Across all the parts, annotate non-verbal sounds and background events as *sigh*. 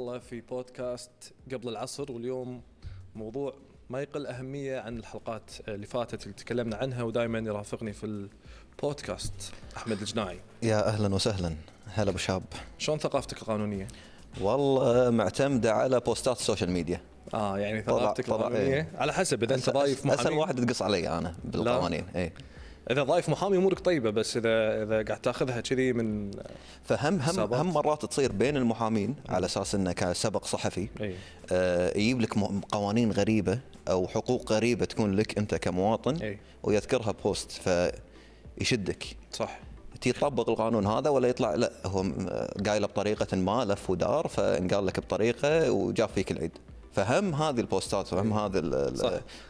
الله في بودكاست قبل العصر واليوم موضوع ما يقل أهمية عن الحلقات اللي فاتت اللي تكلمنا عنها ودائما يرافقني في البودكاست أحمد الجناعي يا أهلا وسهلا هلا بشاب شلون ثقافتك القانونية؟ والله معتمدة على بوستات السوشيال ميديا اه يعني ثقافتك القانونية إيه. على حسب إذا أنت ضايف محامي أسهل واحد تقص علي أنا بالقوانين إيه اذا ضايف محامي امورك طيبه بس اذا اذا قاعد تاخذها كذي من فهم هم هم مرات تصير بين المحامين على اساس انه كان سبق صحفي أي. آه، يجيب لك قوانين غريبه او حقوق غريبه تكون لك انت كمواطن أي. ويذكرها بوست فيشدك صح تطبق القانون هذا ولا يطلع لا هو آه، قايله بطريقه ما لف ودار فانقال لك بطريقه وجاب فيك العيد فهم هذه البوستات وهم هذا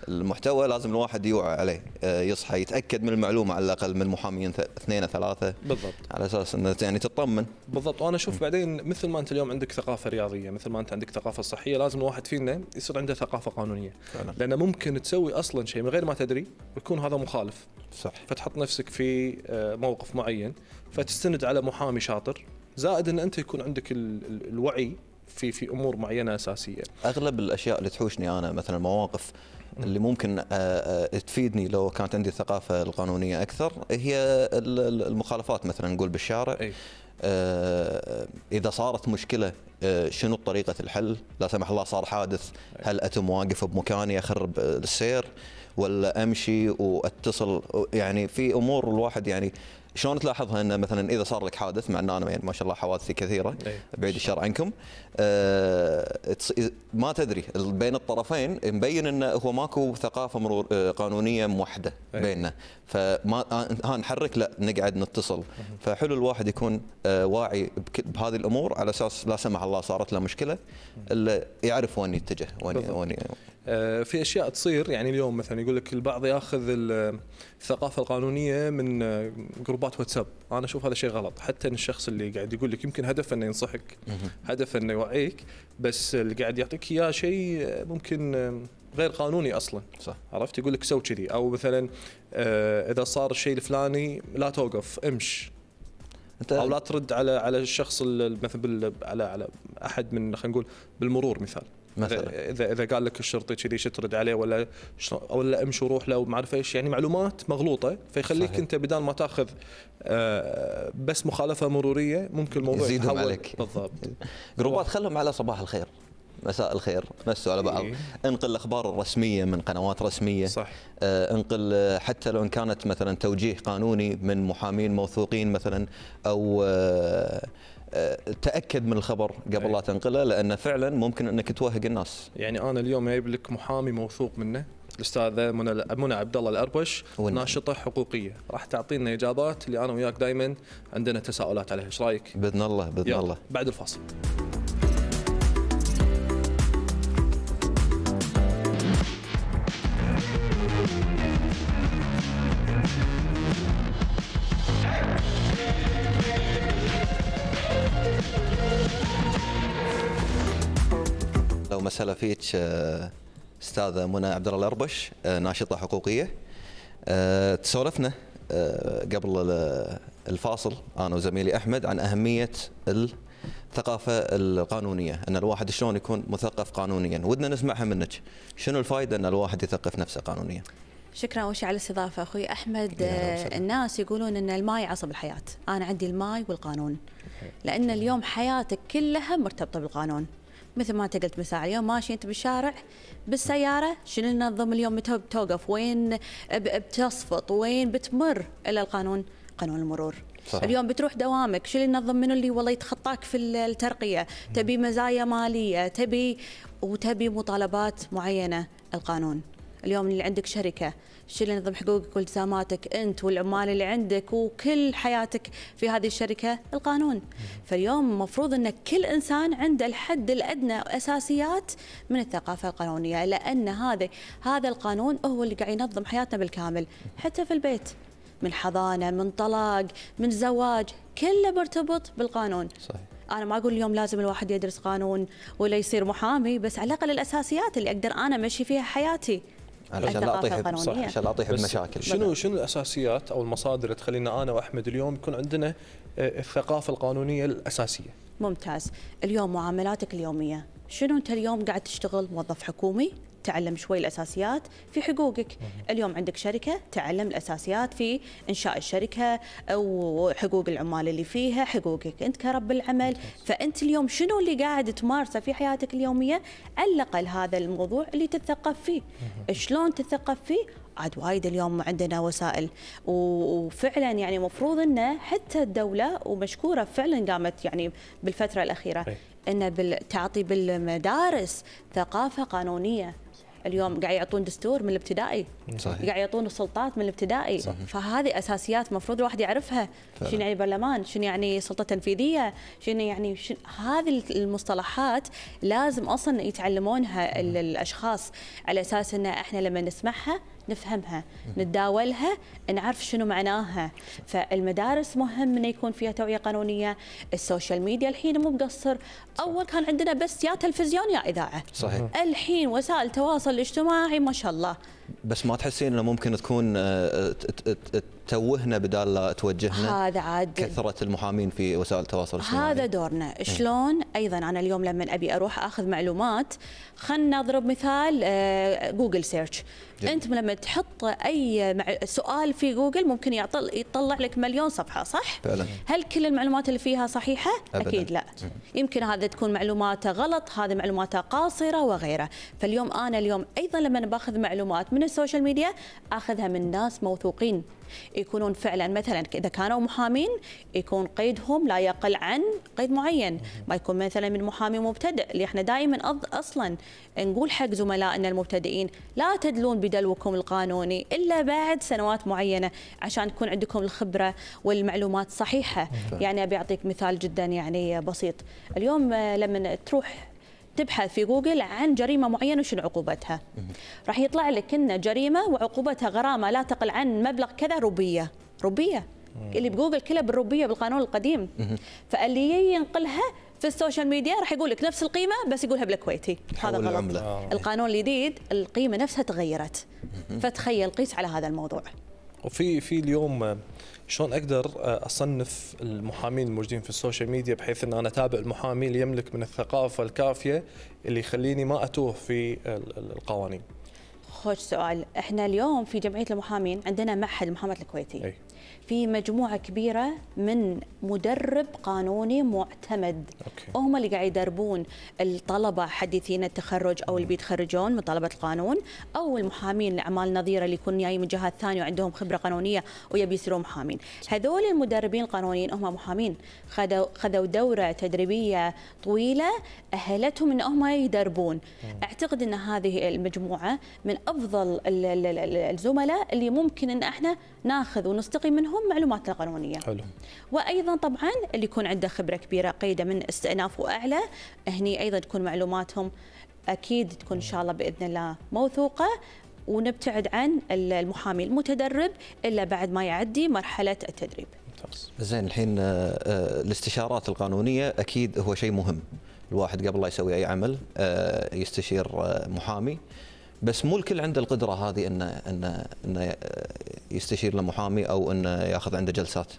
المحتوى لازم الواحد يوعى عليه آه، يصحى يتاكد من المعلومه على الاقل من محامين اثنين ثلاثه بالضبط على اساس انه يعني تطمن بالضبط وانا اشوف بعدين مثل ما انت اليوم عندك ثقافه رياضيه مثل ما انت عندك ثقافه صحيه لازم الواحد فينا يصير عنده ثقافه قانونيه فعلا. لان ممكن تسوي اصلا شيء من غير ما تدري ويكون هذا مخالف صح فتحط نفسك في آه، موقف معين فتستند على محامي شاطر زائد ان انت يكون عندك الوعي في في امور معينه اساسيه اغلب الاشياء اللي تحوشني انا مثلا المواقف اللي ممكن آه، آه، تفيدني لو كانت عندي الثقافه القانونيه اكثر هي المخالفات مثلا نقول بالشارع أي. آه، اذا صارت مشكله شنو طريقه الحل؟ لا سمح الله صار حادث هل اتم واقف بمكاني اخرب السير ولا امشي واتصل يعني في امور الواحد يعني شلون تلاحظها انه مثلا اذا صار لك حادث مع ان انا يعني ما شاء الله حوادثي كثيره إيه. بعيد الشر عنكم آه ما تدري بين الطرفين مبين انه هو ماكو ثقافه مرور آه، قانونيه موحده إيه. بيننا فما آه، ها نحرك لا نقعد نتصل فحلو الواحد يكون آه، واعي بهذه الامور على اساس لا سمح الله صارت له مشكله اللي يعرف وين يتجه وين وين في اشياء تصير يعني اليوم مثلا يقول لك البعض ياخذ الثقافه القانونيه من آه، جروبات واتساب انا اشوف هذا شيء غلط حتى إن الشخص اللي قاعد يقول لك يمكن هدفه انه ينصحك هدفه انه يوعيك بس اللي قاعد يعطيك اياه شيء آه، ممكن آه، غير قانوني اصلا صح عرفت يقول لك سوي كذي او مثلا اذا صار الشيء الفلاني لا توقف امش انت او لا ترد على على الشخص مثلا على على احد من خلينا نقول بالمرور مثال مثلا اذا اذا قال لك الشرطي كذي شو ترد عليه ولا ولا امشي وروح له وما اعرف ايش يعني معلومات مغلوطه فيخليك صحيح. انت بدال ما تاخذ آه، بس مخالفه مروريه ممكن الموضوع يزيدهم عليك بالضبط جروبات *laughs* خلهم على صباح الخير مساء الخير مسوا على بعض إيه. انقل الاخبار الرسميه من قنوات رسميه صح. آه انقل آه، حتى لو ان كانت مثلا توجيه قانوني من محامين موثوقين مثلا او آه آه، تاكد من الخبر قبل أيه. لا تنقله لان فعلا ممكن انك توهق الناس. يعني انا اليوم جايب لك محامي موثوق منه الاستاذه منى منى عبد الله الاربش ون... ناشطه حقوقيه راح تعطينا اجابات اللي انا وياك دائما عندنا تساؤلات عليها، ايش رايك؟ باذن الله باذن الله. بعد الفاصل. مسهلا فيك آه، استاذه منى عبد الله الاربش آه، ناشطه حقوقيه آه، تسولفنا قبل الفاصل انا وزميلي احمد عن اهميه الثقافه القانونيه ان الواحد شلون يكون مثقف قانونيا ودنا نسمعها منك شنو الفائده ان الواحد يثقف نفسه قانونيا شكرا اول شيء على الاستضافه اخوي احمد الناس يقولون ان الماي عصب الحياه انا عندي الماي والقانون لان اليوم حياتك كلها مرتبطه بالقانون مثل ما انت قلت مثال اليوم ماشي انت بالشارع بالسياره شنو ننظم اليوم متى بتوقف وين بتصفط وين بتمر الى القانون قانون المرور صحيح. اليوم بتروح دوامك شو اللي ننظم منه اللي والله يتخطاك في الترقيه تبي مزايا ماليه تبي وتبي مطالبات معينه القانون اليوم اللي عندك شركه اللي نظم حقوقك والتزاماتك انت والعمال اللي عندك وكل حياتك في هذه الشركه القانون فاليوم المفروض ان كل انسان عنده الحد الادنى اساسيات من الثقافه القانونيه لان هذا هذا القانون هو اللي قاعد ينظم حياتنا بالكامل حتى في البيت من حضانه من طلاق من زواج كله مرتبط بالقانون صحيح انا ما اقول اليوم لازم الواحد يدرس قانون ولا يصير محامي بس على الاقل الاساسيات اللي اقدر انا امشي فيها حياتي عشان لا اطيح صح عشان لا اطيح بمشاكل شنو شنو الاساسيات او المصادر تخلينا انا واحمد اليوم يكون عندنا آه، الثقافه القانونيه الاساسيه ممتاز اليوم معاملاتك اليوميه شنو انت اليوم قاعد تشتغل موظف حكومي تعلم شوي الاساسيات في حقوقك اليوم عندك شركه تعلم الاساسيات في انشاء الشركه وحقوق العمال اللي فيها حقوقك انت كرب العمل فانت اليوم شنو اللي قاعد تمارسه في حياتك اليوميه على الاقل هذا الموضوع اللي تتثقف فيه شلون تتثقف فيه عاد وايد اليوم عندنا وسائل وفعلا يعني مفروض انه حتى الدوله ومشكوره فعلا قامت يعني بالفتره الاخيره انه تعطي بالمدارس ثقافه قانونيه اليوم قاعد يعطون دستور من الابتدائي صحيح. قاعد يعطون السلطات من الابتدائي صحيح. فهذه اساسيات مفروض الواحد يعرفها شنو يعني برلمان شنو يعني سلطه تنفيذيه شنو يعني شن... هذه المصطلحات لازم اصلا يتعلمونها الاشخاص على اساس ان احنا لما نسمعها نفهمها نتداولها نعرف شنو معناها فالمدارس مهم انه يكون فيها توعيه قانونيه السوشيال ميديا الحين مو مقصر اول كان عندنا بس يا تلفزيون يا اذاعه صحيح الحين وسائل التواصل الاجتماعي ما شاء الله بس ما تحسين انه ممكن تكون آه، آه، آه، توهنا بدال لا توجهنا هذا عاد كثره المحامين في وسائل التواصل الاجتماعي هذا دورنا إيه. شلون ايضا انا اليوم لما ابي اروح اخذ معلومات خلنا نضرب مثال جوجل آه، سيرش جميل. انت لما تحط اي سؤال في جوجل ممكن يطلع لك مليون صفحه صح فعلا. هل كل المعلومات اللي فيها صحيحه أبداً. اكيد لا يمكن هذا تكون معلوماته غلط هذه معلوماته قاصره وغيره فاليوم انا اليوم ايضا لما باخذ معلومات من السوشيال ميديا اخذها من ناس موثوقين يكونون فعلا مثلا اذا كانوا محامين يكون قيدهم لا يقل عن قيد معين ما يكون مثلا من محامي مبتدئ اللي احنا دائما اصلا نقول حق زملائنا المبتدئين لا تدلون بدلوكم القانوني الا بعد سنوات معينه عشان تكون عندكم الخبره والمعلومات صحيحه يعني ابي اعطيك مثال جدا يعني بسيط اليوم آه، لما تروح تبحث في جوجل عن جريمه معينه وشنو عقوبتها راح يطلع لك ان جريمه وعقوبتها غرامه لا تقل عن مبلغ كذا روبيه روبيه اللي بجوجل كله بالروبيه بالقانون القديم فاللي ينقلها في السوشيال ميديا راح يقول لك نفس القيمه بس يقولها بالكويتي هذا غلط العملة. آه. القانون الجديد القيمه نفسها تغيرت فتخيل قيس على هذا الموضوع وفي في اليوم شلون اقدر آه، اصنف المحامين الموجودين في السوشيال ميديا بحيث ان انا اتابع المحامي اللي يملك من الثقافه الكافيه اللي يخليني ما اتوه في القوانين خوش سؤال احنا اليوم في جمعيه المحامين عندنا معهد المحاماه الكويتي أي. في مجموعه كبيره من مدرب قانوني معتمد أوكي. هم اللي قاعد يدربون الطلبه حديثين التخرج او اللي بيتخرجون من طلبه القانون او المحامين الاعمال نظيره اللي يكون جاي من جهات ثانيه وعندهم خبره قانونيه ويبي يصيرون محامين هذول المدربين القانونيين هم محامين خذوا خذوا دوره تدريبيه طويله اهلتهم ان هم يدربون م. اعتقد ان هذه المجموعه من افضل الزملاء اللي ممكن ان احنا ناخذ ونستقي منهم عندهم معلومات القانونيه حلو. وايضا طبعا اللي يكون عنده خبره كبيره قيده من استئناف واعلى هني ايضا تكون معلوماتهم اكيد تكون ان شاء الله باذن الله موثوقه ونبتعد عن المحامي المتدرب الا بعد ما يعدي مرحله التدريب. زين الحين آه، آه، الاستشارات القانونيه اكيد هو شيء مهم. الواحد قبل لا يسوي اي عمل آه، يستشير محامي بس مو الكل عنده القدره هذه انه انه ان يستشير له محامي او انه ياخذ عنده جلسات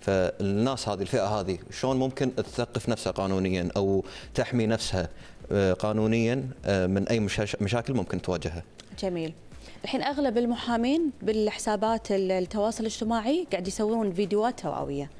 فالناس هذه الفئه هذه شلون ممكن تثقف نفسها قانونيا او تحمي نفسها آه، قانونيا آه، من اي مشاكل ممكن تواجهها. جميل. الحين اغلب المحامين بالحسابات التواصل الاجتماعي قاعد يسوون فيديوهات توعويه.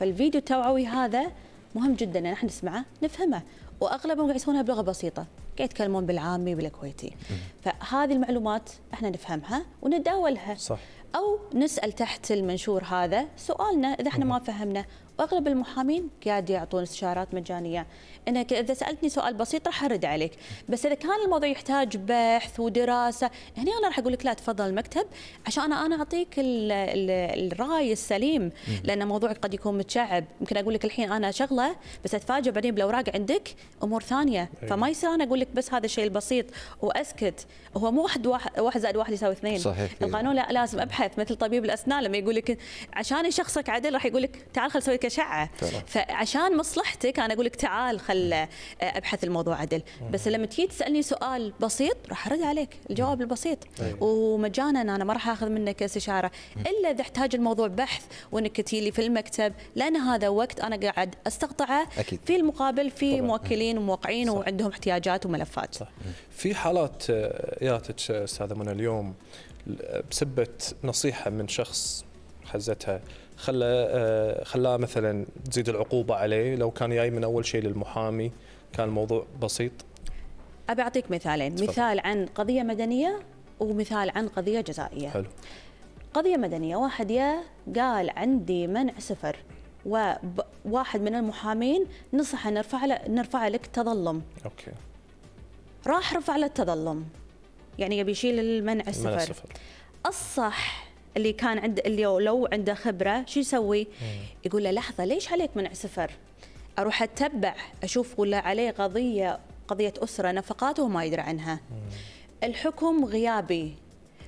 فالفيديو التوعوي هذا مهم جدا ان احنا نسمعه نفهمه واغلبهم قاعد يسوونها بلغه بسيطه قاعد يتكلمون بالعامي والكويتي فهذه المعلومات احنا نفهمها ونتداولها صح. او نسال تحت المنشور هذا سؤالنا اذا احنا ما فهمنا واغلب المحامين قاعد يعطون استشارات مجانيه انك اذا سالتني سؤال بسيط راح ارد عليك بس اذا كان الموضوع يحتاج بحث ودراسه هنا انا راح اقول لك لا تفضل المكتب عشان انا اعطيك الراي السليم لان موضوعك قد يكون متشعب ممكن اقول لك الحين انا شغله بس اتفاجئ بعدين بالاوراق عندك امور ثانيه أيوه. فما يصير انا اقول لك بس هذا الشيء البسيط واسكت هو مو واحد واحد, زائد واحد يساوي اثنين صحيح أيوه. القانون لا لازم ابحث مثل طبيب الاسنان لما يقول لك عشان شخصك عدل راح يقول لك تعال خل اسوي لك اشعه فعشان مصلحتك انا اقول لك تعال خل خل آه، ابحث الموضوع عدل بس لما تيجي تسالني سؤال بسيط راح ارد عليك الجواب البسيط طيب. ومجانا انا ما راح اخذ منك استشاره الا اذا احتاج الموضوع بحث وانك تجي لي في المكتب لان هذا وقت انا قاعد استقطعه أكيد. في المقابل في طبعا. موكلين وموقعين صح. وعندهم احتياجات وملفات صح. في حالات آه، ياتك آه، استاذه منى اليوم بسبه نصيحه من شخص حزتها خلى خلاه مثلا تزيد العقوبه عليه لو كان جاي من اول شيء للمحامي كان الموضوع بسيط ابي اعطيك مثالين تفضل. مثال عن قضيه مدنيه ومثال عن قضيه جزائيه حلو قضيه مدنيه واحد يا قال عندي منع سفر وواحد من المحامين نصح نرفع له نرفع لك تظلم اوكي راح رفع له التظلم يعني يبي يشيل المنع السفر, السفر. الصح اللي كان عند اللي لو عنده خبره شو يسوي؟ يقول له لحظه ليش عليك منع سفر؟ اروح اتبع اشوف ولا عليه قضيه قضيه اسره نفقاته ما يدري عنها. الحكم غيابي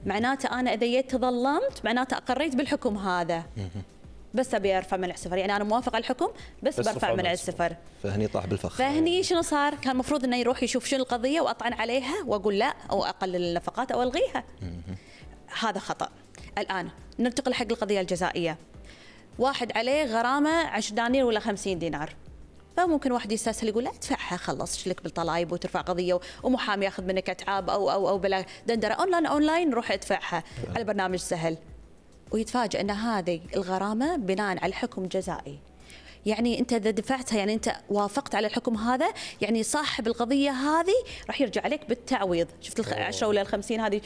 معناته انا اذا جيت تظلمت معناته اقريت بالحكم هذا. بس ابي ارفع منع السفر يعني انا موافقه على الحكم بس, بس برفع منع السفر فهني طاح بالفخ فهني شنو صار كان المفروض انه يروح يشوف شنو القضيه واطعن عليها واقول لا او اقلل النفقات او الغيها هذا خطا الآن ننتقل حق القضية الجزائية واحد عليه غرامة 10 دنانير ولا 50 دينار فممكن واحد يستسهل يقول لا ادفعها خلص شلك بالطلايب وترفع قضيه ومحامي ياخذ منك اتعاب او او او بلا دندره اونلاين اونلاين روح ادفعها على أه. برنامج سهل ويتفاجئ ان هذه الغرامه بناء على حكم جزائي يعني انت اذا دفعتها يعني انت وافقت على الحكم هذا يعني صاحب القضيه هذه راح يرجع عليك بالتعويض شفت ال 10 ولا ال 50 هذه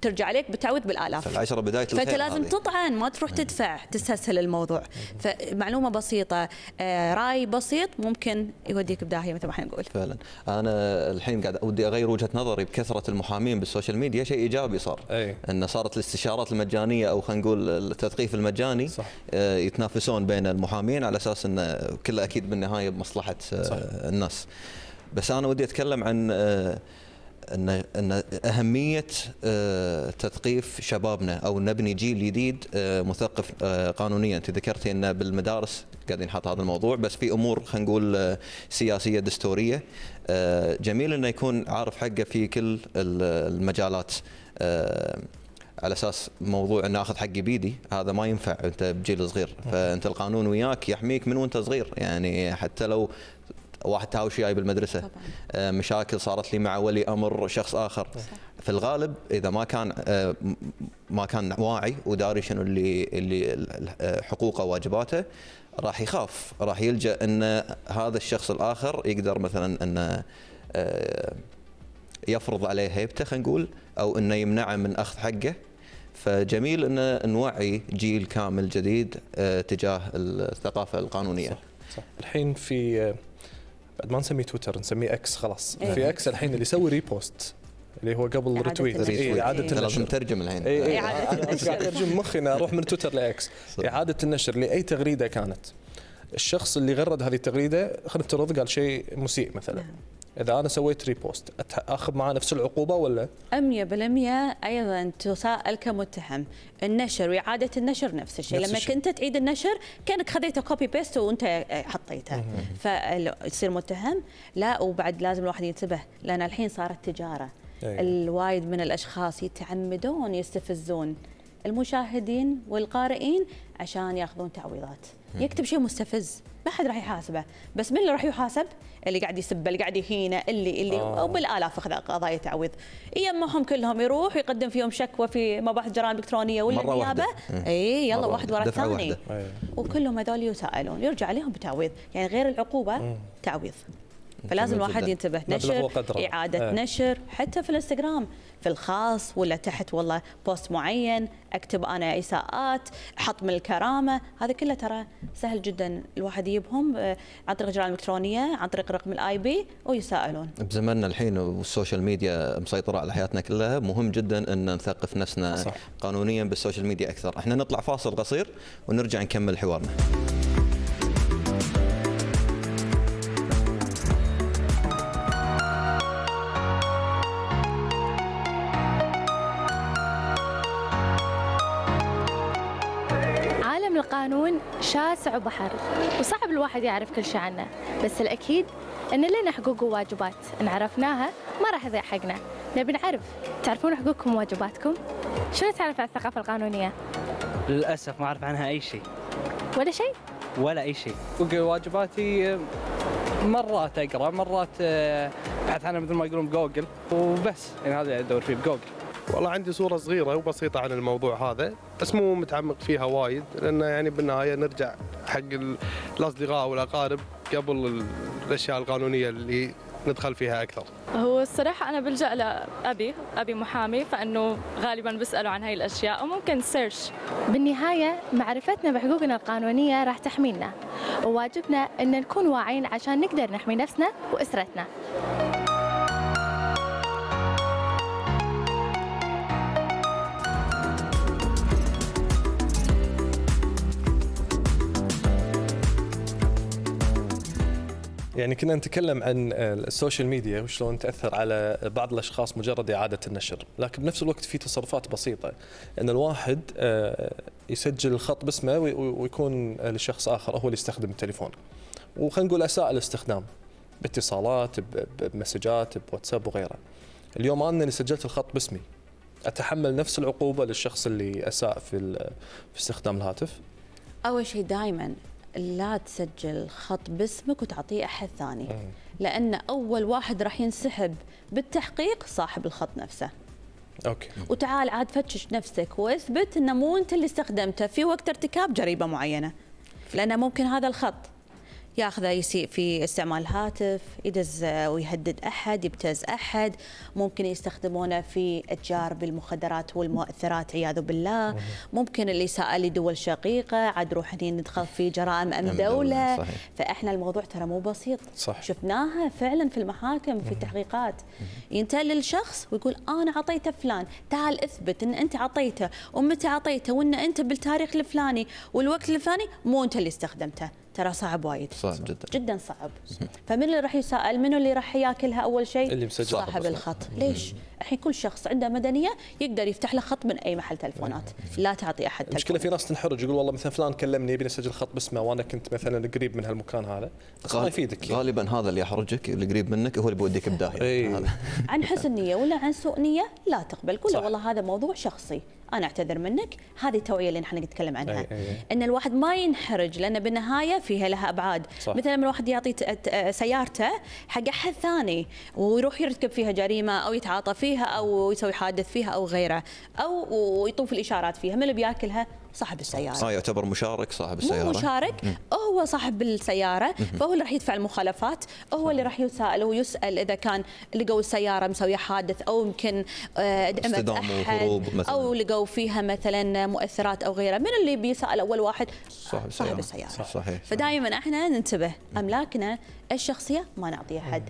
ترجع عليك بالتعويض بالالاف فالعشره بدايه فانت لازم هذه. تطعن ما تروح تدفع تستسهل الموضوع فمعلومه بسيطه آه، راي بسيط ممكن يوديك بداهيه مثل ما احنا نقول فعلا انا الحين قاعد ودي اغير وجهه نظري بكثره المحامين بالسوشيال ميديا شيء ايجابي صار أي. ان صارت الاستشارات المجانيه او خلينا نقول التثقيف المجاني صح. آه، يتنافسون بين المحامين على اساس انه كله اكيد بالنهايه بمصلحه آه، صح. الناس بس انا ودي اتكلم عن آه، ان ان اهميه آه، تثقيف شبابنا او نبني جيل جديد مثقف قانونيا انت ذكرتي ان بالمدارس قاعدين نحط هذا الموضوع بس في امور خلينا نقول سياسيه دستوريه جميل انه يكون عارف حقه في كل المجالات على اساس موضوع ان اخذ حقي بيدي هذا ما ينفع انت بجيل صغير فانت القانون وياك يحميك من وانت صغير يعني حتى لو واحد تهاوش وياي بالمدرسه طبعا. آه، مشاكل صارت لي مع ولي امر شخص اخر في الغالب اذا ما كان آه، ما كان واعي وداري شنو اللي اللي حقوقه واجباته راح يخاف راح يلجا ان هذا الشخص الاخر يقدر مثلا ان آه، يفرض عليه هيبته خلينا نقول او انه يمنعه من اخذ حقه فجميل ان نوعي جيل كامل جديد آه، تجاه الثقافه القانونيه صح. صح. الحين في آه، بعد ما نسميه تويتر نسميه اكس خلاص إيه. في اكس الحين اللي يسوي ريبوست اللي هو قبل ريتويت إيه اعاده إيه. النشر لازم ترجم الحين إيه, إيه، اعاده النشر اترجم مخي اروح من تويتر لاكس اعاده النشر لاي تغريده كانت الشخص اللي غرد هذه التغريده خلينا نفترض قال شيء مسيء مثلا نعم. اذا انا سويت ريبوست اخذ معاه نفس العقوبه ولا 100% ايضا تساءل كمتهم النشر واعاده النشر نفس الشيء نفس لما الشيء. كنت تعيد النشر كانك خذيته كوبي بيست وانت حطيته فتصير متهم لا وبعد لازم الواحد ينتبه لان الحين صارت تجاره أيه. الوايد من الاشخاص يتعمدون يستفزون المشاهدين والقارئين عشان ياخذون تعويضات يكتب شيء مستفز حد راح يحاسبه بس من اللي راح يحاسب اللي قاعد يسب اللي قاعد يهينه اللي اللي آه. وبالالاف اخذ قضايا تعويض يجمعهم كلهم يروح يقدم فيهم شكوى في مباحث جرائم الكترونيه ولا النيابه اي يلا واحد ورا الثاني وكلهم هذول يسائلون يرجع عليهم بتعويض يعني غير العقوبه مم. تعويض فلازم الواحد ينتبه نشر اعاده آه. نشر حتى في الانستغرام في الخاص ولا تحت والله بوست معين اكتب انا اساءات حطم الكرامه هذا كله ترى سهل جدا الواحد يجيبهم آه، عن طريق الجرائم الالكترونيه عن طريق رقم الاي بي ويسائلون بزمننا الحين والسوشيال ميديا مسيطره على حياتنا كلها مهم جدا ان نثقف نفسنا صح. قانونيا بالسوشيال ميديا اكثر احنا نطلع فاصل قصير ونرجع نكمل حوارنا القانون شاسع وبحر وصعب الواحد يعرف كل شيء عنه بس الأكيد أن لنا حقوق وواجبات إن عرفناها ما راح يضيع حقنا نبي نعرف تعرفون حقوقكم وواجباتكم شو تعرف عن الثقافة القانونية؟ للأسف ما أعرف عنها أي شيء ولا شيء؟ ولا أي شيء واجباتي مرات أقرأ مرات آه، أبحث عنها مثل ما يقولون جوجل وبس يعني هذا أدور فيه بجوجل والله عندي صورة صغيرة وبسيطة عن الموضوع هذا بس مو متعمق فيها وايد لأنه يعني بالنهاية نرجع حق الأصدقاء والأقارب قبل الأشياء القانونية اللي ندخل فيها أكثر هو الصراحة أنا بلجأ لأبي أبي محامي فإنه غالبا بسأله عن هاي الأشياء وممكن سيرش بالنهاية معرفتنا بحقوقنا القانونية راح تحمينا وواجبنا أن نكون واعيين عشان نقدر نحمي نفسنا وأسرتنا يعني كنا نتكلم عن السوشيال ميديا وشلون تاثر على بعض الاشخاص مجرد اعاده النشر، لكن بنفس الوقت في تصرفات بسيطه ان الواحد آه، يسجل الخط باسمه ويكون لشخص اخر هو اللي يستخدم التليفون. وخلينا نقول اساء الاستخدام باتصالات بمسجات بواتساب وغيره. اليوم انا اللي سجلت الخط باسمي اتحمل نفس العقوبه للشخص اللي اساء في في استخدام الهاتف؟ اول شيء دائما لا تسجل خط باسمك وتعطيه احد ثاني لان اول واحد راح ينسحب بالتحقيق صاحب الخط نفسه اوكي وتعال عاد فتش نفسك واثبت انه مو انت اللي استخدمته في وقت ارتكاب جريمه معينه لانه ممكن هذا الخط ياخذه يسيء في استعمال الهاتف يدز آه، ويهدد أحد يبتز أحد ممكن يستخدمونه في اتجار بالمخدرات والمؤثرات عياذ بالله ممكن الإساءة لدول شقيقة عاد روح ندخل في جرائم أم دولة فإحنا الموضوع ترى مو بسيط صح. شفناها فعلا في المحاكم في التحقيقات ينتهي للشخص ويقول أنا عطيته فلان تعال اثبت أن أنت عطيته ومتى عطيته وأن أنت بالتاريخ الفلاني والوقت الفلاني مو أنت اللي استخدمته ترى صعب وايد صعب جدا جدا صعب فمن اللي راح يسأل منو اللي راح ياكلها اول شيء اللي مسجل صاحب الخط ليش الحين كل شخص عنده مدنيه يقدر يفتح له خط من اي محل تلفونات لا تعطي احد تلفون المشكله في ناس تنحرج يقول والله مثلا فلان كلمني يبي نسجل خط باسمه وانا كنت مثلا قريب من هالمكان هذا بس ما يفيدك غالبا هذا اللي يحرجك اللي قريب منك هو اللي بيوديك بداهيه إيه. *laughs* عن حسن نيه ولا عن سوء نيه لا تقبل قول والله هذا موضوع شخصي انا اعتذر منك هذه التوعيه اللي نحن نتكلم عنها أي أي. إيه. ان الواحد ما ينحرج لان بالنهايه فيها لها ابعاد صح. مثلا لما الواحد يعطي سيارته حق احد ثاني ويروح يرتكب فيها جريمه او يتعاطى فيها فيها او يسوي حادث فيها او غيره او يطوف الاشارات فيها من اللي بياكلها صاحب السياره صار يعتبر مشارك صاحب السياره مو مشارك م. هو صاحب السياره فهو اللي راح يدفع المخالفات هو اللي راح يسال ويسال اذا كان لقوا السياره مسويه حادث او يمكن آه، اصطدام وهروب مثلا او لقوا فيها مثلا مؤثرات او غيره من اللي بيسال اول واحد صاحب, السياره, صاحب السياره صحيح, صحيح. فدائما احنا ننتبه املاكنا الشخصيه ما نعطيها حد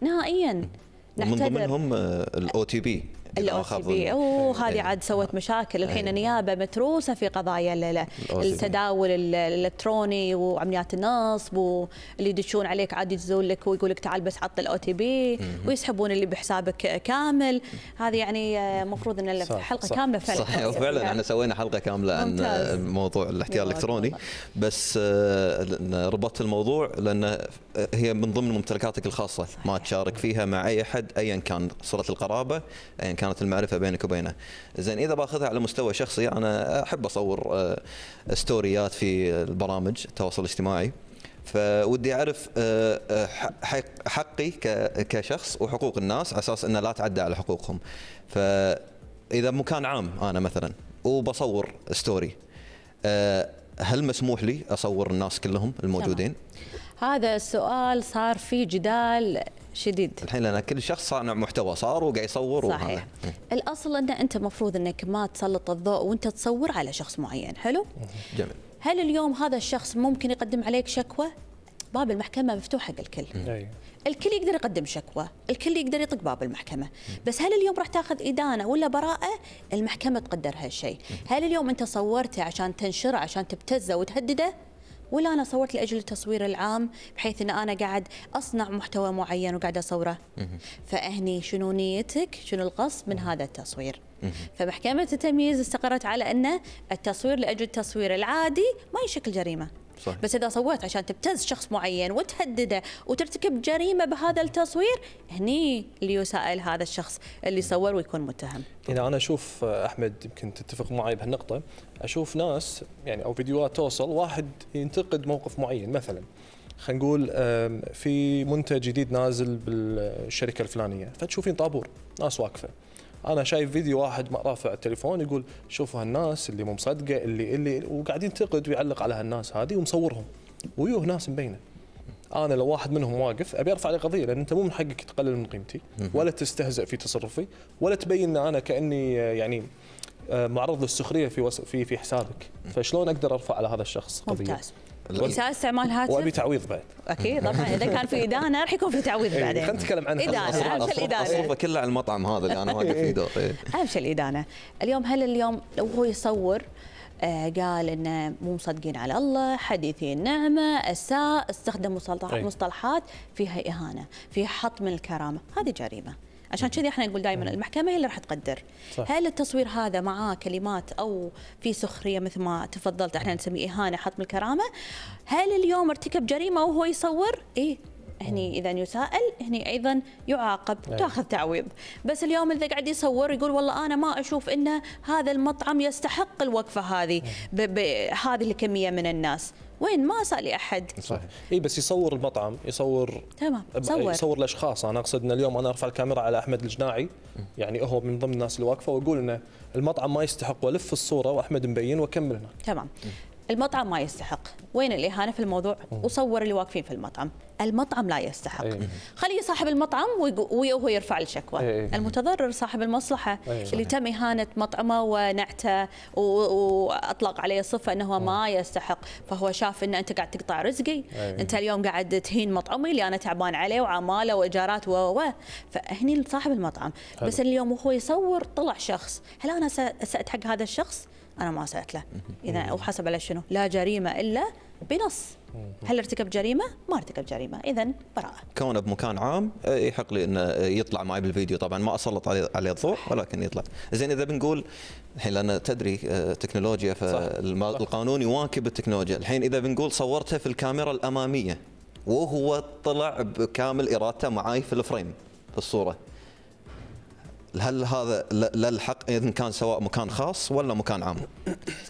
نهائيا ومن ضمنهم الاو تي بي الاو وهذه إيه، إيه. عاد سوت آه. مشاكل الحين إيه. النيابه متروسه في قضايا التداول الالكتروني وعمليات النصب واللي يدشون عليك عاد يجزون لك ويقول لك تعال بس حط الاو تي بي ويسحبون اللي بحسابك كامل هذه يعني المفروض آه، ان حلقه كامله فعلا صحيح *laughs* وفعلا احنا سوينا حلقه كامله عن موضوع الاحتيال الالكتروني بس آه، ربطت الموضوع لان هي من ضمن ممتلكاتك الخاصه ما تشارك فيها مع اي احد ايا كان صله القرابه ايا كان كانت المعرفه بينك وبينه زين اذا باخذها على مستوى شخصي انا احب اصور آه، ستوريات في البرامج التواصل الاجتماعي فودي اعرف آه، آه، حقي كشخص وحقوق الناس على اساس انه لا تعدى على حقوقهم فاذا مكان عام انا مثلا وبصور ستوري هل مسموح لي اصور الناس كلهم الموجودين؟ تمام. هذا السؤال صار في جدال شديد الحين لان كل شخص صانع محتوى صار وقاعد يصور صحيح وهذا. إيه. الاصل ان انت مفروض انك ما تسلط الضوء وانت تصور على شخص معين حلو إيه. جميل هل اليوم هذا الشخص ممكن يقدم عليك شكوى باب المحكمه مفتوح حق الكل إيه. الكل يقدر يقدم شكوى الكل يقدر يطق باب المحكمة بس هل اليوم راح تاخذ إدانة ولا براءة المحكمة تقدر هالشيء هل اليوم أنت صورته عشان تنشره عشان تبتزه وتهدده ولا انا صورت لاجل التصوير العام بحيث ان انا قاعد اصنع محتوى معين وقاعد اصوره فاهني شنو نيتك شنو القصد من هذا التصوير فمحكمة التمييز استقرت على أن التصوير لأجل التصوير العادي ما يشكل جريمة صحيح. بس اذا صوت عشان تبتز شخص معين وتهدده وترتكب جريمه بهذا التصوير هني اللي يسائل هذا الشخص اللي صور ويكون متهم اذا انا اشوف آه، احمد يمكن تتفق معي بهالنقطه اشوف ناس يعني او فيديوهات توصل واحد ينتقد موقف معين مثلا خلينا نقول في منتج جديد نازل بالشركه الفلانيه فتشوفين طابور ناس واقفه انا شايف فيديو واحد رافع التليفون يقول شوفوا هالناس اللي مو مصدقه اللي اللي وقاعد ينتقد ويعلق على هالناس هذه ومصورهم ويوه ناس مبينه انا لو واحد منهم واقف ابي ارفع عليه قضيه لان انت مو من حقك تقلل من قيمتي ولا تستهزئ في تصرفي ولا تبين ان انا كاني آه، يعني آه، معرض للسخريه في في في حسابك فشلون اقدر ارفع على هذا الشخص قضيه ممتاز. وسائل استعمال هاتف وابي تعويض بعد اكيد طبعا اذا كان في ادانه راح يكون في تعويض إيه، بعدين خلينا نتكلم عن ادانه اهم شيء الادانه اصرفه كله على المطعم هذا اللي انا *laughs* واقف فيه دور اهم شيء الادانه اليوم هل اليوم لو هو يصور آه، قال انه مو مصدقين على الله حديثي النعمه اساء استخدم إيه. مصطلحات فيها اهانه فيها حط من الكرامه هذه جريمه عشان كذي احنا نقول دائما المحكمه هي اللي راح تقدر صح. هل التصوير هذا معاه كلمات او في سخريه مثل ما تفضلت احنا نسميه اهانه حطم الكرامه هل اليوم ارتكب جريمه وهو يصور اي هني اذا يسائل هني ايضا يعاقب أيوه. تاخذ تعويض بس اليوم اذا قاعد يصور يقول والله انا ما اشوف ان هذا المطعم يستحق الوقفه هذه بهذه الكميه من الناس وين ما صار احد صحيح اي بس يصور المطعم يصور تمام صور يصور الاشخاص انا اقصد ان اليوم انا ارفع الكاميرا على احمد الجناعي يعني هو من ضمن الناس اللي واقفه واقول انه المطعم ما يستحق والف الصوره واحمد مبين واكمل هناك تمام المطعم ما يستحق وين الإهانة في الموضوع وصور اللي واقفين في المطعم المطعم لا يستحق إيه. خليه صاحب المطعم وهو يرفع الشكوى إيه، إيه. المتضرر صاحب المصلحة اللي تم إهانة مطعمه ونعته وأطلق عليه صفة أنه ما يستحق فهو شاف أن أنت قاعد تقطع رزقي أنت اليوم قاعد تهين مطعمي اللي أنا تعبان عليه وعماله وإيجارات و فهني صاحب المطعم بس اليوم وهو يصور طلع شخص هل أنا سأتحق هذا الشخص انا ما سألت له اذا وحسب على شنو لا جريمه الا بنص هل ارتكب جريمه؟ ما ارتكب جريمه، اذا براءه. كونه بمكان عام يحق إيه، إيه، لي انه يطلع معي بالفيديو، طبعا ما اسلط عليه عليه الضوء *laughs* ولكن يطلع. زين اذا بنقول الحين لان تدري إيه، تكنولوجيا فالقانون يواكب التكنولوجيا، الحين اذا بنقول صورته في الكاميرا الاماميه وهو طلع بكامل ارادته معي في الفريم في الصوره. هل هذا للحق اذا كان سواء مكان خاص ولا مكان عام؟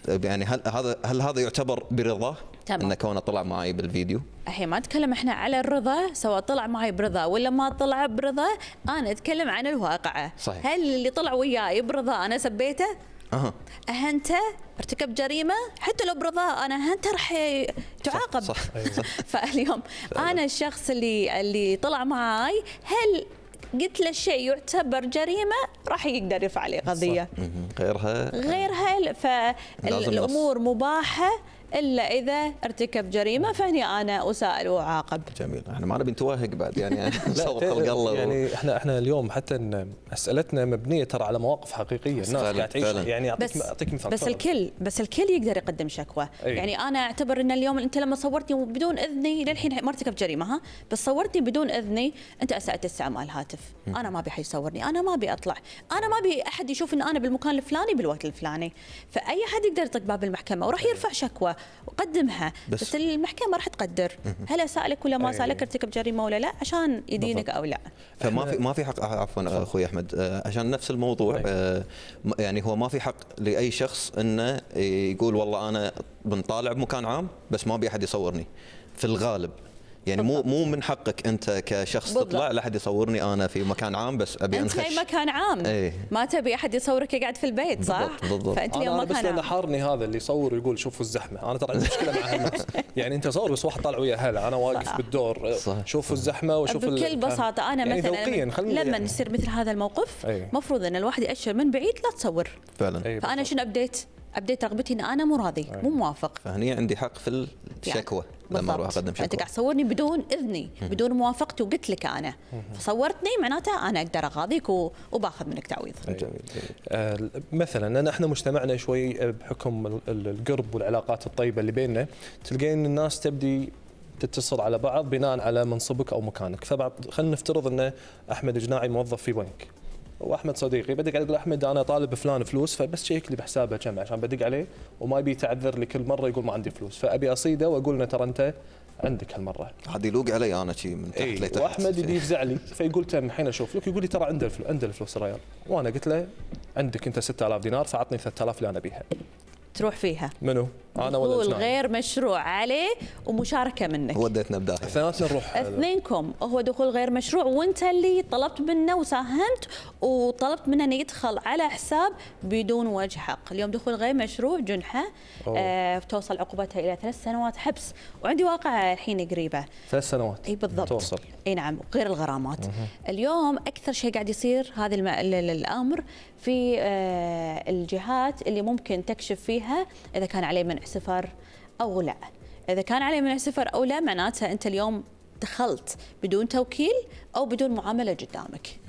طيب، يعني هل هذا هل هذا يعتبر برضاه؟ تمام ان كونه طلع معي بالفيديو الحين ما نتكلم احنا على الرضا سواء طلع معي برضا ولا ما طلع برضا انا اتكلم عن الواقعه صحيح. هل اللي طلع وياي برضا انا سبيته؟ اها اهنته ارتكب جريمه حتى لو برضا انا اهنته راح تعاقب صح صح. *laughs* فاليوم انا الشخص اللي اللي طلع معي هل قلت له شيء يعتبر جريمه راح يقدر يرفع عليه قضيه غيرها غيرها فالامور مباحه الا اذا ارتكب جريمه فهني انا اسائل واعاقب. جميل، احنا ما نبي نتوهق بعد يعني *laughs* نسوق يعني احنا احنا اليوم حتى ان اسئلتنا مبنيه ترى على مواقف حقيقيه الناس قاعد تعيش يعني اعطيك اعطيك مثال بس الكل بس الكل يقدر يقدم شكوى، يعني انا اعتبر ان اليوم انت لما صورتني بدون اذني للحين ما ارتكب جريمه ها، بس صورتني بدون اذني انت اسات استعمال هاتف، انا ما ابي حد يصورني، انا ما ابي اطلع، انا ما ابي احد يشوف ان انا بالمكان الفلاني بالوقت الفلاني، فاي احد يقدر يطق باب المحكمه وراح يرفع شكوى وقدمها بس, بس المحكمه راح تقدر هل سألك ولا ما سألك ارتكب جريمه ولا لا عشان يدينك او لا فما في ما في حق آه، عفوا اخوي احمد آه، عشان نفس الموضوع طيب. آه، يعني هو ما في حق لاي شخص انه يقول والله انا بنطالع بمكان عام بس ما بي احد يصورني في الغالب يعني مو مو من حقك انت كشخص بالضبط. تطلع لا احد يصورني انا في مكان عام بس ابي انخش انت في مكان عام ايه؟ ما تبي احد يصورك قاعد في البيت صح؟ بالضبط بالضبط فانت اليوم مكان بس لان حارني هذا اللي يصور ويقول شوفوا الزحمه انا ترى عندي مشكله مع هالناس *laughs* يعني انت صور بس واحد طالع ويا هلا انا واقف صح. بالدور صح. شوفوا الزحمه وشوف بكل بساطه انا يعني مثلا لما يعني. يصير مثل هذا الموقف المفروض إيه. ان الواحد ياشر من بعيد لا تصور فعلا إيه، فانا شنو ابديت؟ ابديت رغبتي ان انا مو راضي مو موافق فهني عندي حق في يعني الشكوى يعني. لما اروح اقدم شكوى انت قاعد تصورني بدون اذني بدون موافقتي وقلت لك انا فصورتني معناته انا اقدر اغاضيك وباخذ منك تعويض جميل آه مثلا أنا احنا مجتمعنا شوي بحكم القرب والعلاقات الطيبه اللي بيننا تلقين الناس تبدي تتصل على بعض بناء على منصبك او مكانك فبعض خلينا نفترض ان احمد جناعي موظف في بنك واحمد صديقي بدق عليه احمد انا طالب فلان فلوس فبس شيك لي بحسابه كم عشان بدق عليه وما يبي يتعذر لي كل مره يقول ما عندي فلوس فابي اصيده واقول له ترى انت عندك هالمره هذه يلوق علي انا شي من تحت ايه لتحت واحمد يبي إيه. يفزعلي فيقول تم الحين اشوف لك يقول لي ترى عنده الفلوس عنده الفلوس الريال وانا قلت له عندك انت 6000 دينار فعطني 3000 اللي انا بيها تروح فيها منو؟ انا ولا غير مشروع عليه ومشاركه منك وديتنا بداخل اثنيناتنا نروح اثنينكم هو دخول غير مشروع وانت اللي طلبت منه وساهمت وطلبت منه انه يدخل على حساب بدون وجه حق اليوم دخول غير مشروع جنحه آه توصل عقوبتها الى ثلاث سنوات حبس وعندي واقع الحين قريبه ثلاث سنوات اي بالضبط توصل اي نعم غير الغرامات مه. اليوم اكثر شيء قاعد يصير هذا الامر في آه الجهات اللي ممكن تكشف فيها اذا كان عليه منع سفر أو لا إذا كان عليه منع سفر أو لا معناتها أنت اليوم دخلت بدون توكيل أو بدون معاملة قدامك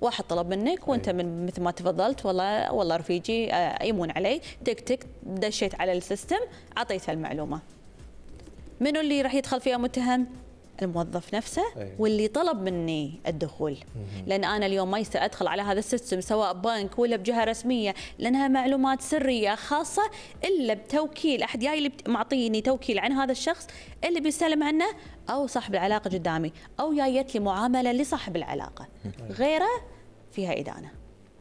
واحد طلب منك وانت أيوه. من مثل ما تفضلت والله والله رفيجي آه، يمون علي تك تك دشيت على السيستم اعطيته المعلومه منو اللي راح يدخل فيها متهم الموظف نفسه أيه. واللي طلب مني الدخول مم. لان انا اليوم ما يصير ادخل على هذا السيستم سواء بنك ولا بجهه رسميه لانها معلومات سريه خاصه الا بتوكيل احد جاي اللي معطيني توكيل عن هذا الشخص اللي بيسلم عنه او صاحب العلاقه قدامي او جايت لي معامله لصاحب العلاقه أيه. غيره فيها ادانه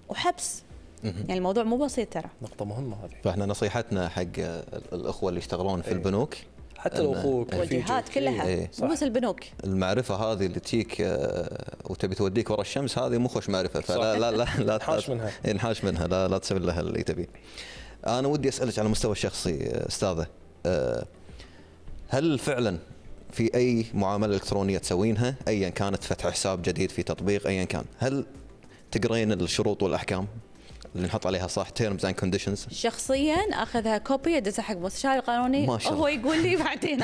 وحبس يعني الموضوع مو بسيط ترى نقطة مهمة هذه فاحنا نصيحتنا حق الأخوة اللي يشتغلون في أيه. البنوك حتى الاخوه الجهات كلها إيه. مو بس البنوك المعرفه هذه اللي تجيك آه، وتبي توديك ورا الشمس هذه مو خوش معرفه فلا لا لا لا *laughs* تحاش منها إيه، انحاش منها لا لا تسوي لها اللي تبي انا ودي اسالك على المستوى الشخصي آه، استاذه آه، هل فعلا في اي معامله الكترونيه تسوينها ايا كانت فتح حساب جديد في تطبيق ايا كان هل تقرين الشروط والاحكام اللي نحط عليها صح تيرمز اند كونديشنز شخصيا اخذها كوبي ادزها حق مستشار القانوني ما شاء الله. وهو يقول لي بعدين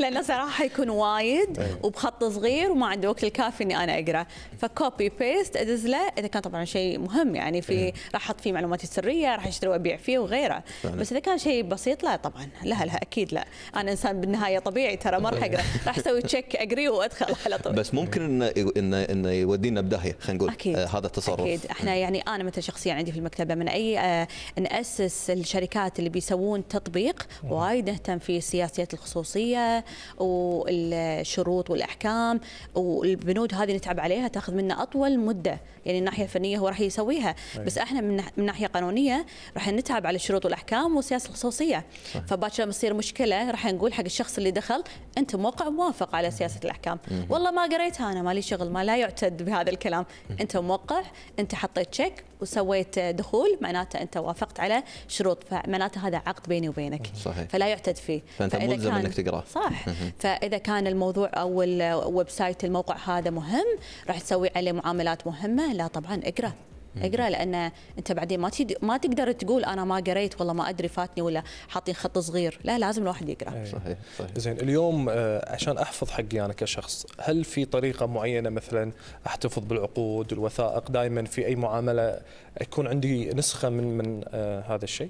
لانه صراحه يكون وايد إيه. وبخط صغير وما عندي وقت الكافي اني انا اقرا فكوبي بيست ادز له اذا كان طبعا شيء مهم يعني في إيه. راح احط فيه معلوماتي السريه راح اشتري وابيع فيه وغيره فعلا. بس اذا كان شيء بسيط لا طبعا لا لا اكيد لا انا انسان بالنهايه طبيعي ترى ما راح إيه. اقرا راح اسوي تشيك اجري وادخل على طول بس ممكن انه انه يودينا بداهيه خلينا نقول آه هذا التصرف اكيد احنا يعني انا مثلا شخصيا عندي في المكتب المكتبه من اي آه، ناسس الشركات اللي بيسوون تطبيق وايد نهتم في سياسات الخصوصيه والشروط والاحكام والبنود هذه نتعب عليها تاخذ منا اطول مده يعني الناحيه الفنيه هو راح يسويها أيوه. بس احنا من ناحيه قانونيه راح نتعب على الشروط والاحكام وسياسه الخصوصيه فباكر لما تصير مشكله راح نقول حق الشخص اللي دخل انت موقع موافق على سياسه الاحكام والله ما قريتها انا مالي شغل ما لا يعتد بهذا الكلام انت موقع انت حطيت تشيك وسويت الدخول معناته انت وافقت على شروط فمعناته هذا عقد بيني وبينك صحيح. فلا يعتد فيه فانت فإذا ملزم انك تقراه صح فاذا كان الموضوع او الويب سايت الموقع هذا مهم راح تسوي عليه معاملات مهمه لا طبعا اقرا اقرا لان انت بعدين ما ما تقدر تقول انا ما قريت والله ما ادري فاتني ولا حاطين خط صغير لا لازم الواحد يقرا إيه. صحيح صحيح زين اليوم آه، عشان احفظ حقي انا كشخص هل في طريقه معينه مثلا احتفظ بالعقود الوثائق دائما في اي معامله يكون عندي نسخه من من آه، هذا الشيء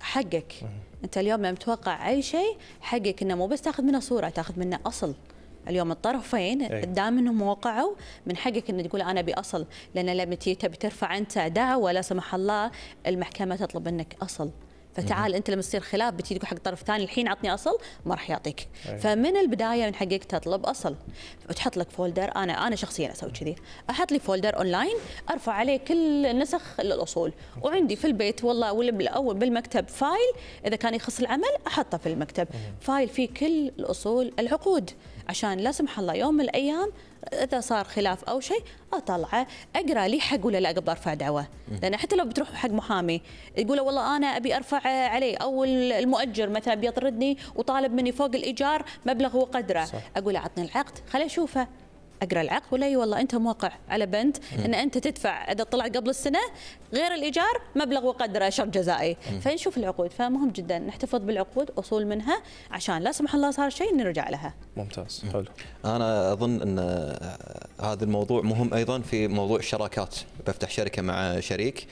حقك انت اليوم متوقع اي شيء حقك انه مو بس تاخذ منه صوره تاخذ منه اصل اليوم الطرفين قدام إيه. انهم وقعوا من حقك ان تقول انا باصل لان لما تبي ترفع انت دعوه لا سمح الله المحكمه تطلب منك اصل فتعال انت لما تصير خلاف بتيجي تقول حق طرف ثاني الحين عطني اصل ما راح يعطيك إيه. فمن البدايه من حقك تطلب اصل وتحط لك فولدر انا انا شخصيا اسوي كذي احط لي فولدر اونلاين ارفع عليه كل نسخ الاصول وعندي في البيت والله ولا بالاول بالمكتب فايل اذا كان يخص العمل احطه في المكتب فايل فيه كل الاصول العقود عشان لا سمح الله يوم من الايام اذا صار خلاف او شيء اطلعه اقرا لي حق ولا لا اقدر ارفع دعوه لان حتى لو بتروح حق محامي يقول والله انا ابي ارفع عليه او المؤجر مثلا بيطردني وطالب مني فوق الايجار مبلغ وقدره اقول اعطني العقد خلي اشوفه اقرا العقد ولا اي والله انت موقع على بند ان انت تدفع اذا طلعت قبل السنه غير الايجار مبلغ وقدره شرط جزائي فنشوف العقود فمهم جدا نحتفظ بالعقود اصول منها عشان لا سمح الله صار شيء نرجع لها ممتاز حلو انا اظن ان آه، هذا الموضوع مهم ايضا في موضوع الشراكات بفتح شركه مع شريك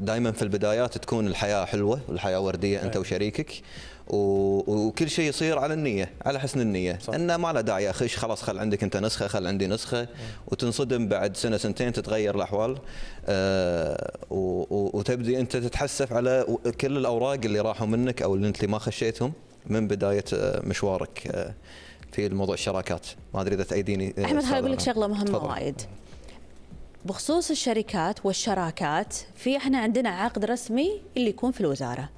دائما في البدايات تكون الحياه حلوه والحياه ورديه انت وشريكك وكل شيء يصير على النيه على حسن النيه صح. انه ما له داعي اخش خلاص خل عندك انت نسخه خل عندي نسخه وتنصدم بعد سنه سنتين تتغير الاحوال آه، وتبدي انت تتحسف على كل الاوراق اللي راحوا منك او اللي انت ما خشيتهم من بدايه آه، مشوارك آه، في موضوع الشراكات ما ادري اذا تايديني احمد خليني اقول لك شغله مهمه وايد بخصوص الشركات والشراكات في احنا عندنا عقد رسمي اللي يكون في الوزاره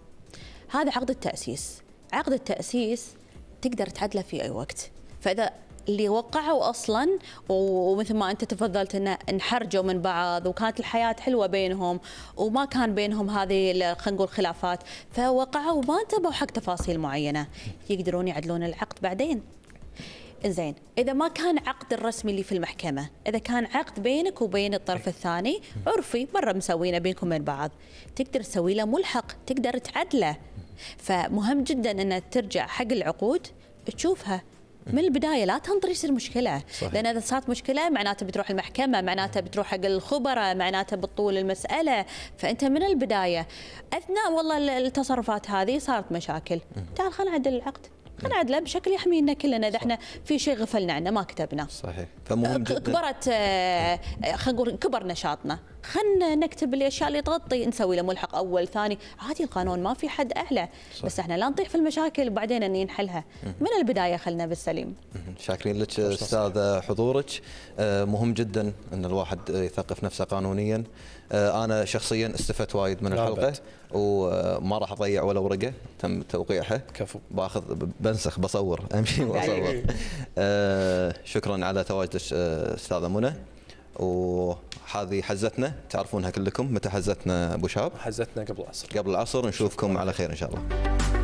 هذا عقد التأسيس عقد التأسيس تقدر تعدله في أي وقت فإذا اللي وقعوا اصلا ومثل ما انت تفضلت ان انحرجوا من بعض وكانت الحياه حلوه بينهم وما كان بينهم هذه خلينا نقول خلافات فوقعوا وما انتبهوا حق تفاصيل معينه يقدرون يعدلون العقد بعدين زين اذا ما كان عقد الرسمي اللي في المحكمه اذا كان عقد بينك وبين الطرف الثاني عرفي مره مسوينه بينكم وبين بعض تقدر تسوي له ملحق تقدر تعدله فمهم جدا ان ترجع حق العقود تشوفها من البدايه لا تنطر يصير مشكله صحيح. لان اذا صارت مشكله معناته بتروح المحكمه معناته بتروح حق الخبراء معناته بتطول المساله فانت من البدايه اثناء والله التصرفات هذه صارت مشاكل تعال خلينا نعدل العقد خلينا نعدله بشكل يحمينا كلنا اذا احنا في شيء غفلنا عنه ما كتبنا صحيح فمهم جدا كبرت آه، خلينا نقول كبر نشاطنا خلنا نكتب الاشياء اللي تغطي نسوي له ملحق اول ثاني عادي القانون ما في حد اعلى صح. بس احنا لا نطيح في المشاكل وبعدين ان نحلها من البدايه خلنا بالسليم شاكرين لك استاذ حضورك آه، مهم جدا ان الواحد يثقف نفسه قانونيا آه، انا شخصيا استفدت وايد من الحلقه وما آه، راح اضيع ولا ورقه تم توقيعها كفو باخذ بنسخ بصور *laughs* امشي واصور *laughs* يعني. شكرا على تواجدك استاذه منى وهذه حزتنا تعرفونها كلكم متى حزتنا ابو شاب حزتنا قبل العصر قبل العصر نشوفكم على خير ان شاء الله